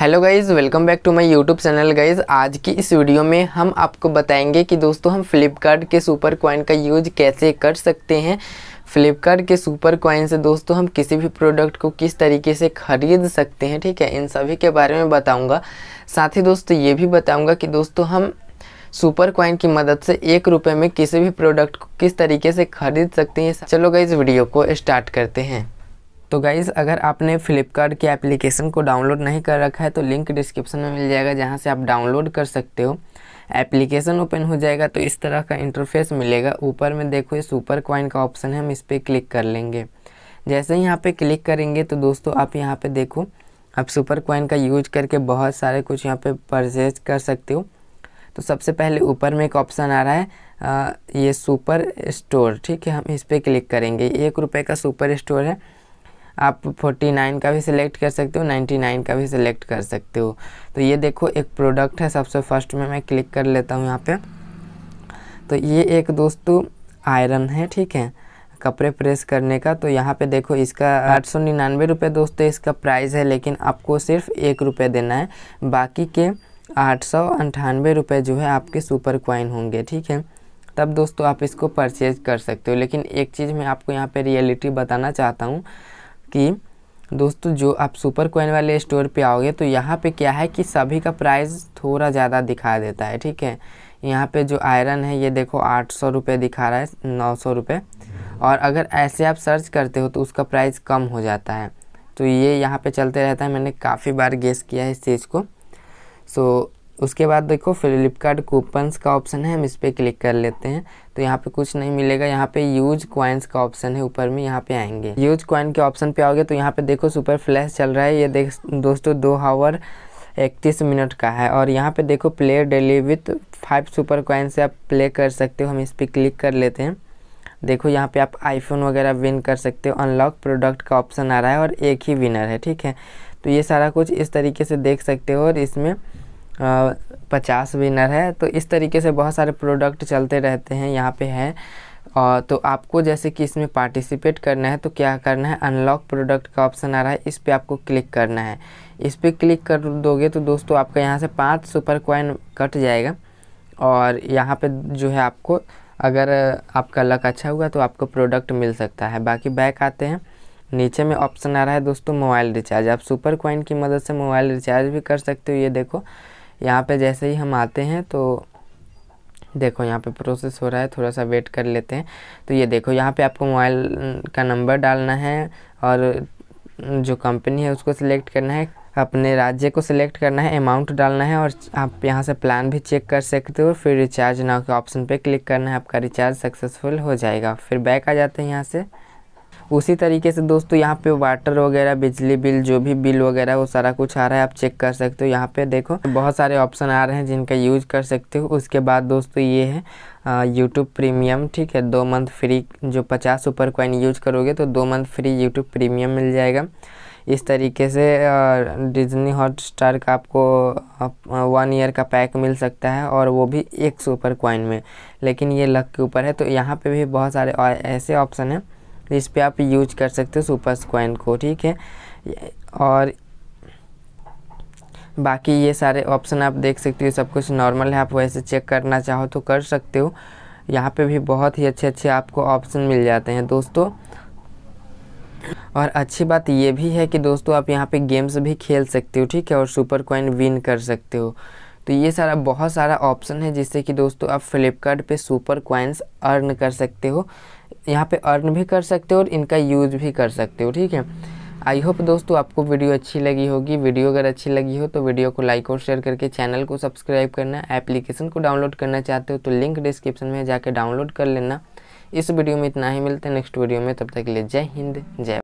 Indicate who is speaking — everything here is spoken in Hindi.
Speaker 1: hello guys welcome back to my YouTube channel guys आज की इस वीडियो में हम आपको बताएंगे कि दोस्तों हम फ्लिपकार्ट के सुपर कॉइन का यूज कैसे कर सकते हैं फ्लिपकार्ट के सुपर कॉइन से दोस्तों हम किसी भी प्रोडक्ट को किस तरीके से ख़रीद सकते हैं ठीक है इन सभी के बारे में बताऊँगा साथ ही दोस्तों ये भी बताऊँगा कि दोस्तों हम सुपर कॉइन की मदद से एक रुपये में किसी भी प्रोडक्ट को किस तरीके से ख़रीद सकते हैं चलो गई वीडियो को स्टार्ट करते हैं तो गाइज़ अगर आपने फ्लिपकार्ट की एप्लीकेशन को डाउनलोड नहीं कर रखा है तो लिंक डिस्क्रिप्शन में मिल जाएगा जहाँ से आप डाउनलोड कर सकते हो एप्लीकेशन ओपन हो जाएगा तो इस तरह का इंटरफेस मिलेगा ऊपर में देखो ये सुपर क्वाइन का ऑप्शन है हम इस पर क्लिक कर लेंगे जैसे ही यहाँ पे क्लिक करेंगे तो दोस्तों आप यहाँ पे देखो आप सुपर क्वाइन का यूज करके बहुत सारे कुछ यहाँ पे परचेज कर सकते हो तो सबसे पहले ऊपर में एक ऑप्शन आ रहा है आ, ये सुपर स्टोर ठीक है हम इस पर क्लिक करेंगे एक रुपये का सुपर स्टोर है आप 49 का भी सिलेक्ट कर सकते हो 99 का भी सिलेक्ट कर सकते हो तो ये देखो एक प्रोडक्ट है सबसे फर्स्ट में मैं क्लिक कर लेता हूँ यहाँ पे तो ये एक दोस्तों आयरन है ठीक है कपड़े प्रेस करने का तो यहाँ पे देखो इसका आठ सौ निन्यानवे रुपये दोस्तों इसका प्राइस है लेकिन आपको सिर्फ एक रुपये देना है बाकी के आठ सौ अंठानवे रुपये जो है आपके सुपर क्वाइन होंगे ठीक है तब दोस्तों आप इसको परचेज कर सकते हो लेकिन एक चीज़ मैं आपको यहाँ पे रियलिटी बताना चाहता हूँ कि दोस्तों जो आप सुपर कोइन वाले स्टोर पे आओगे तो यहाँ पे क्या है कि सभी का प्राइस थोड़ा ज़्यादा दिखा देता है ठीक है यहाँ पे जो आयरन है ये देखो आठ सौ रुपये दिखा रहा है नौ सौ रुपये और अगर ऐसे आप सर्च करते हो तो उसका प्राइस कम हो जाता है तो ये यहाँ पे चलते रहता है मैंने काफ़ी बार गेस किया है इस चीज़ को सो उसके बाद देखो फ्लिपकार्ट कूपन्स का ऑप्शन है हम इस पर क्लिक कर लेते हैं तो यहाँ पे कुछ नहीं मिलेगा यहाँ पे यूज क्वाइंस का ऑप्शन है ऊपर में यहाँ पे आएंगे यूज क्वाइन के ऑप्शन पे आओगे तो यहाँ पे देखो सुपर फ्लैश चल रहा है ये देख दोस्तों दो हावर इकतीस मिनट का है और यहाँ पे देखो play daily with five super coin से आप प्ले कर सकते हो हम इस पर क्लिक कर लेते हैं देखो यहाँ पे आप आईफोन वगैरह विन कर सकते हो अनलॉक प्रोडक्ट का ऑप्शन आ रहा है और एक ही विनर है ठीक है तो ये सारा कुछ इस तरीके से देख सकते हो और इसमें पचास विनर है तो इस तरीके से बहुत सारे प्रोडक्ट चलते रहते हैं यहाँ पे हैं और तो आपको जैसे कि इसमें पार्टिसिपेट करना है तो क्या करना है अनलॉक प्रोडक्ट का ऑप्शन आ रहा है इस पर आपको क्लिक करना है इस पर क्लिक कर दोगे तो दोस्तों आपका यहाँ से पाँच सुपर कॉइन कट जाएगा और यहाँ पर जो है आपको अगर आपका लक अच्छा हुआ तो आपको प्रोडक्ट मिल सकता है बाकी बैक आते हैं नीचे में ऑप्शन आ रहा है दोस्तों मोबाइल रिचार्ज आप सुपर क्वाइन की मदद से मोबाइल रिचार्ज भी कर सकते हो ये देखो यहाँ पे जैसे ही हम आते हैं तो देखो यहाँ पे प्रोसेस हो रहा है थोड़ा सा वेट कर लेते हैं तो ये देखो यहाँ पे आपको मोबाइल का नंबर डालना है और जो कंपनी है उसको सिलेक्ट करना है अपने राज्य को सिलेक्ट करना है अमाउंट डालना है और आप यहाँ से प्लान भी चेक कर सकते हो फिर रिचार्ज नाउ के ऑप्शन पे क्लिक करना है आपका रिचार्ज सक्सेसफुल हो जाएगा फिर बैक आ जाते हैं यहाँ से उसी तरीके से दोस्तों यहाँ पे वाटर वगैरह बिजली बिल जो भी बिल वगैरह वो सारा कुछ आ रहा है आप चेक कर सकते हो यहाँ पे देखो बहुत सारे ऑप्शन आ रहे हैं जिनका यूज कर सकते हो उसके बाद दोस्तों ये है यूट्यूब प्रीमियम ठीक है दो मंथ फ्री जो पचास सुपर कॉइन यूज करोगे तो दो मंथ फ्री यूट्यूब प्रीमियम मिल जाएगा इस तरीके से डिजनी हॉट स्टार का आपको वन ईयर का पैक मिल सकता है और वो भी एक सुपर कॉइन में लेकिन ये लक के ऊपर है तो यहाँ पे भी बहुत सारे ऐसे ऑप्शन हैं इस पर आप यूज कर सकते हो सुपर स्क्वाइन को ठीक है और बाकी ये सारे ऑप्शन आप देख सकते हो सब कुछ नॉर्मल है आप वैसे चेक करना चाहो तो कर सकते हो यहाँ पे भी बहुत ही अच्छे अच्छे आपको ऑप्शन मिल जाते हैं दोस्तों और अच्छी बात ये भी है कि दोस्तों आप यहाँ पे गेम्स भी खेल सकते हो ठीक है और सुपर कॉइन विन कर सकते हो तो ये सारा बहुत सारा ऑप्शन है जिससे कि दोस्तों आप फ्लिपकार्ट सुपर कॉइन्स अर्न कर सकते हो यहाँ पे अर्न भी कर सकते हो और इनका यूज़ भी कर सकते हो ठीक है आई होप दोस्तों आपको वीडियो अच्छी लगी होगी वीडियो अगर अच्छी लगी हो तो वीडियो को लाइक और शेयर करके चैनल को सब्सक्राइब करना एप्लीकेशन को डाउनलोड करना चाहते हो तो लिंक डिस्क्रिप्शन में जाकर डाउनलोड कर लेना इस वीडियो में इतना ही मिलते हैं नेक्स्ट वीडियो में तब तक के लिए जय हिंद जय